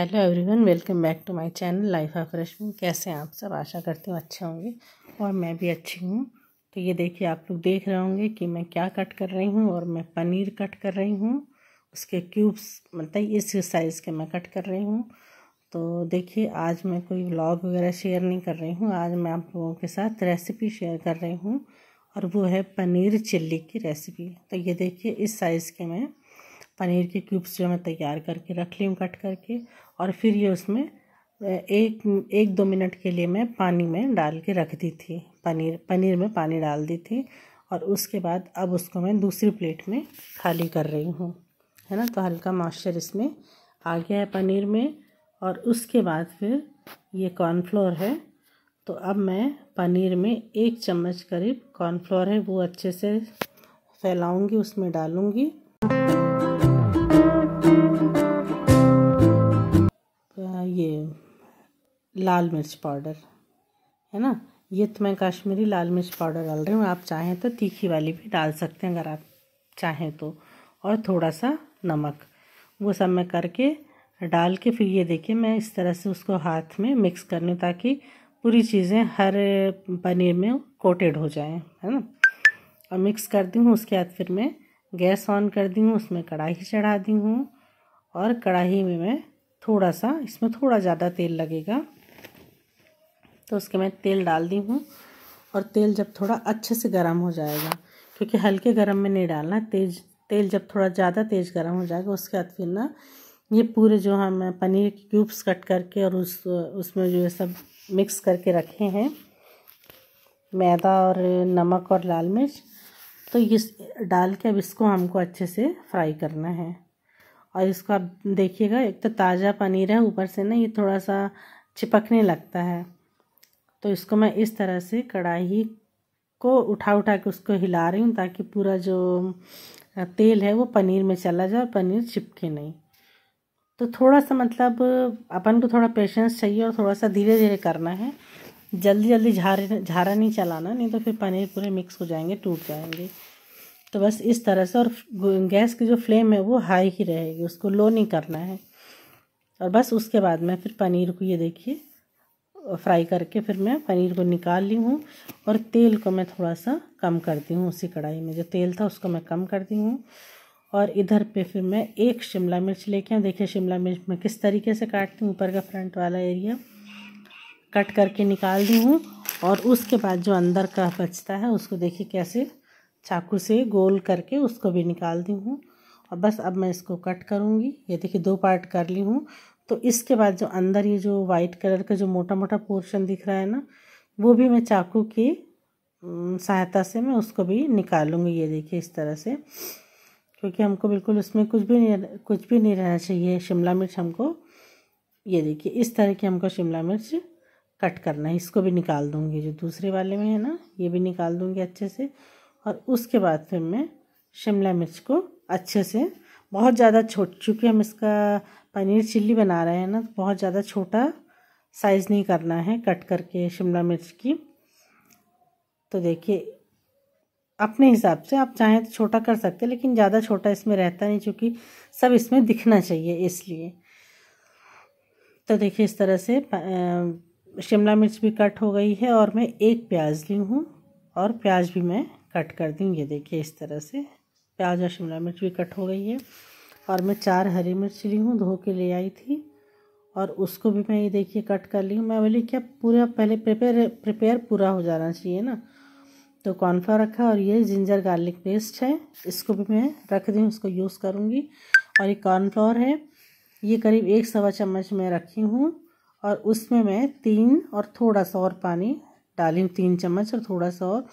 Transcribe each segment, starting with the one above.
hello everyone welcome back to my channel life of Rashmi कैसे हैं आप सब आशा करती हूँ अच्छे होंगे और मैं भी अच्छी हूँ तो ये देखिए आप लोग देख रहे होंगे कि मैं क्या कट कर रही हूँ और मैं पनीर कट कर रही हूँ उसके क्यूब्स मतलब इस साइज़ के मैं कट कर रही हूँ तो देखिए आज मैं कोई व्लॉग वगैरह शेयर नहीं कर रही हूँ आज मैं आप लोगों के साथ रेसिपी शेयर कर रही हूँ और वो है पनीर चिल्ली की रेसिपी तो ये देखिए इस साइज़ के मैं पनीर के क्यूब्स जो मैं तैयार करके रख ली हूँ कट करके और फिर ये उसमें एक एक दो मिनट के लिए मैं पानी में डाल के रख दी थी पनीर पनीर में पानी डाल दी थी और उसके बाद अब उसको मैं दूसरी प्लेट में खाली कर रही हूँ है ना तो हल्का मॉइस्चर इसमें आ गया है पनीर में और उसके बाद फिर ये कॉर्नफ्लोर है तो अब मैं पनीर में एक चम्मच करीब कॉर्नफ्लोर है वो अच्छे से फैलाऊंगी उसमें डालूंगी लाल मिर्च पाउडर है ना ये तो मैं कश्मीरी लाल मिर्च पाउडर डाल रही हूँ आप चाहें तो तीखी वाली भी डाल सकते हैं अगर आप चाहें तो और थोड़ा सा नमक वो सब मैं करके डाल के फिर ये देखिए मैं इस तरह से उसको हाथ में मिक्स कर लूँ ताकि पूरी चीज़ें हर पनीर में कोटेड हो जाएं है ना और मिक्स कर दी हूँ उसके बाद फिर मैं गैस ऑन कर दी हूँ उसमें कढ़ाई चढ़ा दी हूँ और कढ़ाई में मैं थोड़ा सा इसमें थोड़ा ज़्यादा तेल लगेगा तो उसके मैं तेल डाल दी हूँ और तेल जब थोड़ा अच्छे से गर्म हो जाएगा क्योंकि हल्के गर्म में नहीं डालना तेज तेल जब थोड़ा ज़्यादा तेज़ गर्म हो जाएगा उसके बाद फिर ना ये पूरे जो हम पनीर के क्यूब्स कट करके और उस उसमें जो है सब मिक्स करके रखे हैं मैदा और नमक और लाल मिर्च तो ये डाल के अब इसको हमको अच्छे से फ्राई करना है और इसको आप देखिएगा एक तो ताज़ा पनीर है ऊपर से ना ये थोड़ा सा चिपकने लगता है तो इसको मैं इस तरह से कढ़ाई को उठा उठा के उसको हिला रही हूँ ताकि पूरा जो तेल है वो पनीर में चला जाए और पनीर चिपके नहीं तो थोड़ा सा मतलब अपन को थोड़ा पेशेंस चाहिए और थोड़ा सा धीरे धीरे करना है जल्दी जल्दी झार झारा नहीं चलाना नहीं तो फिर पनीर पूरे मिक्स हो जाएंगे टूट जाएंगे तो बस इस तरह से और गैस की जो फ्लेम है वो हाई ही रहेगी उसको लो नहीं करना है और बस उसके बाद में फिर पनीर को ये देखिए फ्राई करके फिर मैं पनीर को निकाल ली हूँ और तेल को मैं थोड़ा सा कम करती हूँ उसी कढ़ाई में जो तेल था उसको मैं कम करती हूँ और इधर पे फिर मैं एक शिमला मिर्च लेके आऊँ देखिए शिमला मिर्च मैं किस तरीके से काटती हूँ ऊपर का फ्रंट वाला एरिया कट करके निकाल दी हूँ और उसके बाद जो अंदर का बचता है उसको देखिए कैसे चाकू से गोल करके उसको भी निकाल दी हूँ और बस अब मैं इसको कट करूँगी ये देखिए दो पार्ट कर ली हूँ तो इसके बाद जो अंदर ये जो वाइट कलर का जो मोटा मोटा पोर्शन दिख रहा है ना वो भी मैं चाकू की सहायता से मैं उसको भी निकालूंगी ये देखिए इस तरह से क्योंकि हमको बिल्कुल उसमें कुछ भी नहीं कुछ भी नहीं रहना चाहिए शिमला मिर्च हमको ये देखिए इस तरह की हमको शिमला मिर्च कट करना है इसको भी निकाल दूंगी जो दूसरे वाले में है ना ये भी निकाल दूंगी अच्छे से और उसके बाद फिर मैं शिमला मिर्च को अच्छे से बहुत ज़्यादा छोट चूँकि हम इसका पनीर चिल्ली बना रहे हैं ना तो बहुत ज़्यादा छोटा साइज़ नहीं करना है कट करके शिमला मिर्च की तो देखिए अपने हिसाब से आप चाहें तो छोटा कर सकते हैं लेकिन ज़्यादा छोटा इसमें रहता नहीं क्योंकि सब इसमें दिखना चाहिए इसलिए तो देखिए इस तरह से शिमला मिर्च भी कट हो गई है और मैं एक प्याज ली हूँ और प्याज भी मैं कट कर दूँगी ये देखिए इस तरह से प्याज और शिमला मिर्च भी कट हो गई है और मैं चार हरी मिर्च ली हूँ धो के ले आई थी और उसको भी मैं ये देखिए कट कर ली हूँ मैं बोली क्या पूरा पहले प्रिपेयर प्रिपेयर पूरा हो जाना चाहिए ना तो कॉर्नफ्लावर रखा और ये जिंजर गार्लिक पेस्ट है इसको भी मैं रख दी उसको यूज़ करूँगी और ये कॉर्नफ्लावर है ये करीब एक सवा चम्मच मैं रखी हूँ और उसमें मैं तीन और थोड़ा सा और पानी डाली हूँ तीन चम्मच और थोड़ा सा और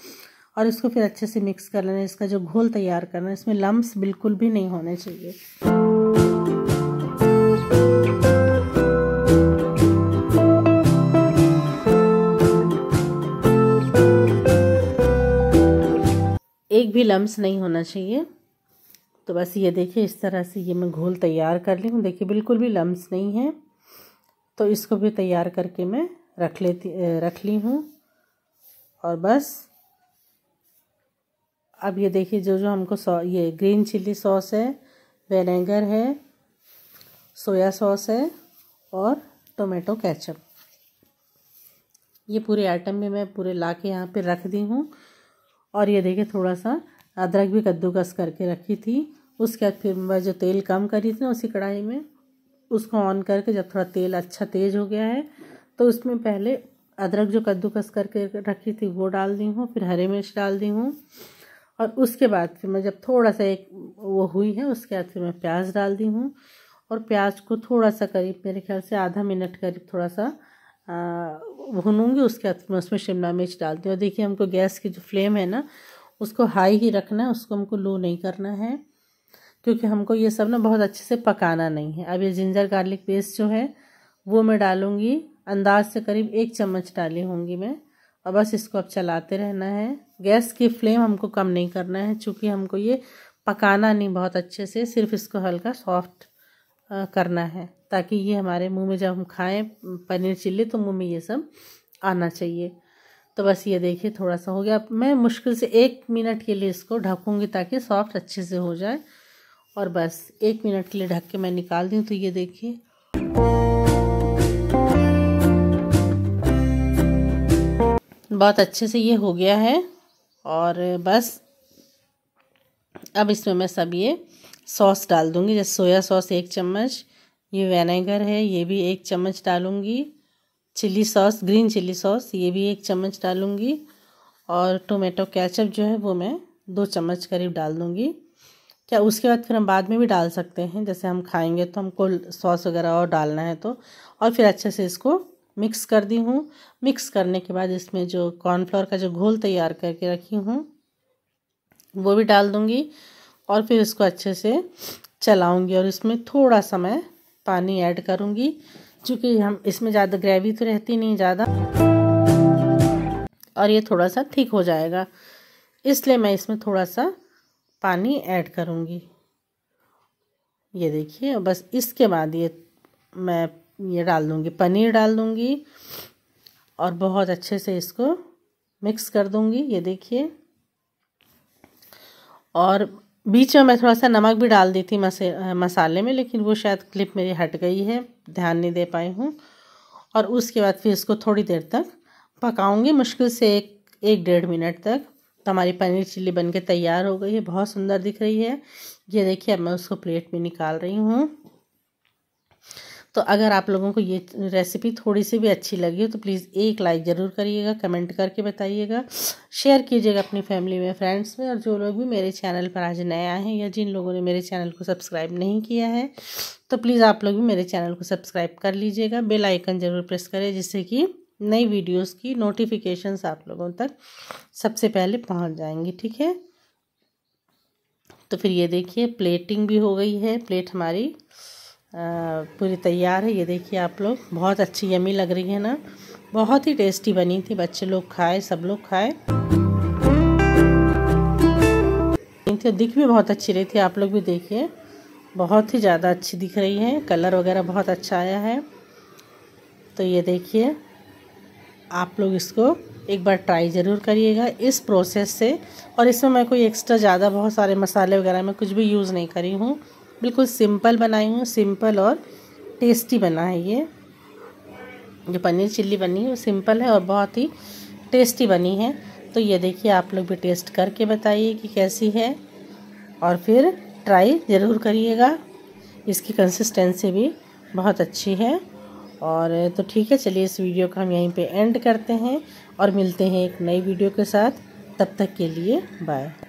और इसको फिर अच्छे से मिक्स कर लेना इसका जो घोल तैयार करना है इसमें लम्ब बिल्कुल भी नहीं होने चाहिए एक भी लम्स नहीं होना चाहिए तो बस ये देखिए इस तरह से ये मैं घोल तैयार कर ली हूँ देखिए बिल्कुल भी लम्ब्स नहीं है तो इसको भी तैयार करके मैं रख लेती रख ली हूँ और बस अब ये देखिए जो जो हमको सॉ ये ग्रीन चिल्ली सॉस है वेनेगर है सोया सॉस है और टोमेटो केचप ये पूरे आइटम में मैं पूरे ला के यहाँ पर रख दी हूँ और ये देखिए थोड़ा सा अदरक भी कद्दूकस करके रखी थी उसके बाद फिर मैं जो तेल कम करी थी ना उसी कढ़ाई में उसको ऑन करके जब थोड़ा तेल अच्छा तेज हो गया है तो उसमें पहले अदरक जो कद्दूकस करके रखी थी वो डाल दी हूँ फिर हरे मिर्च डाल दी हूँ और उसके बाद फिर मैं जब थोड़ा सा एक वो हुई है उसके बाद फिर मैं प्याज डाल दी हूँ और प्याज को थोड़ा सा करीब मेरे ख्याल से आधा मिनट करीब थोड़ा सा भूनूंगी उसके बाद मैं उसमें शिमला मिर्च डालती हूँ और देखिए हमको गैस की जो फ्लेम है ना उसको हाई ही रखना है उसको हमको लो नहीं करना है क्योंकि हमको ये सब ना बहुत अच्छे से पकाना नहीं है अब ये जिंजर गार्लिक पेस्ट जो है वो मैं डालूँगी अंदाज से करीब एक चम्मच डाली होंगी मैं और बस इसको अब चलाते रहना है गैस की फ्लेम हमको कम नहीं करना है चूँकि हमको ये पकाना नहीं बहुत अच्छे से सिर्फ इसको हल्का सॉफ्ट करना है ताकि ये हमारे मुंह में जब हम खाएं पनीर चिल्ली तो मुंह में ये सब आना चाहिए तो बस ये देखिए थोड़ा सा हो गया अब मैं मुश्किल से एक मिनट के लिए इसको ढकूँगी ताकि सॉफ्ट अच्छे से हो जाए और बस एक मिनट के लिए ढक के मैं निकाल दूँ तो ये देखिए बहुत अच्छे से ये हो गया है और बस अब इसमें मैं सब ये सॉस डाल दूँगी जैसे सोया सॉस एक चम्मच ये वेनेगर है ये भी एक चम्मच डालूँगी chilli sauce green chilli sauce ये भी एक चम्मच डालूँगी और टोमेटो कैचअप जो है वो मैं दो चम्मच करीब डाल दूँगी क्या उसके बाद फिर हम बाद में भी डाल सकते हैं जैसे हम खाएंगे तो हमको सॉस वगैरह और डालना है तो और फिर अच्छे से इसको मिक्स कर दी हूँ मिक्स करने के बाद इसमें जो कॉर्नफ्लोर का जो घोल तैयार करके रखी हूँ वो भी डाल दूँगी और फिर इसको अच्छे से चलाऊँगी और इसमें थोड़ा सा मैं पानी ऐड करूँगी चूँकि हम इसमें ज़्यादा ग्रेवी तो रहती नहीं ज़्यादा और ये थोड़ा सा ठीक हो जाएगा इसलिए मैं इसमें थोड़ा सा पानी ऐड करूँगी ये देखिए बस इसके बाद ये मैं ये डाल दूँगी पनीर डाल दूँगी और बहुत अच्छे से इसको मिक्स कर दूँगी ये देखिए और बीच में मैं थोड़ा सा नमक भी डाल दी थी मसाले में लेकिन वो शायद क्लिप मेरी हट गई है ध्यान नहीं दे पाई हूँ और उसके बाद फिर इसको थोड़ी देर तक पकाऊंगी मुश्किल से एक एक डेढ़ मिनट तक तो हमारी पनीर चिल्ली बन के तैयार हो गई है बहुत सुंदर दिख रही है ये देखिए अब मैं उसको प्लेट में निकाल रही हूँ तो अगर आप लोगों को ये रेसिपी थोड़ी सी भी अच्छी लगी हो तो प्लीज़ एक लाइक ज़रूर करिएगा कमेंट करके बताइएगा शेयर कीजिएगा अपनी फैमिली में फ्रेंड्स में और जो लोग भी मेरे चैनल पर आज नए आए हैं या जिन लोगों ने मेरे चैनल को सब्सक्राइब नहीं किया है तो प्लीज़ आप लोग भी मेरे चैनल को सब्सक्राइब कर लीजिएगा बेल आइकन ज़रूर प्रेस करें जिससे कि नई वीडियोस की नोटिफिकेशन आप लोगों तक सबसे पहले पहुंच जाएंगी ठीक है तो फिर ये देखिए प्लेटिंग भी हो गई है प्लेट हमारी पूरी तैयार है ये देखिए आप लोग बहुत अच्छी यमी लग रही है ना बहुत ही टेस्टी बनी थी बच्चे लोग खाए सब लोग खाए थी दिख भी बहुत अच्छी रही थी आप लोग भी देखिए बहुत ही ज़्यादा अच्छी दिख रही है कलर वगैरह बहुत अच्छा आया है तो ये देखिए आप लोग इसको एक बार ट्राई ज़रूर करिएगा इस प्रोसेस से और इसमें मैं कोई एक्स्ट्रा ज़्यादा बहुत सारे मसाले वगैरह में कुछ भी यूज़ नहीं करी हूँ बिल्कुल सिंपल बनाई हूँ सिंपल और टेस्टी बना है ये जो पनीर चिल्ली बनी है वो सिंपल है और बहुत ही टेस्टी बनी है तो ये देखिए आप लोग भी टेस्ट करके बताइए कि कैसी है और फिर ट्राई ज़रूर करिएगा इसकी कंसिस्टेंसी भी बहुत अच्छी है और तो ठीक है चलिए इस वीडियो का हम यहीं पे एंड करते हैं और मिलते हैं एक नई वीडियो के साथ तब तक के लिए बाय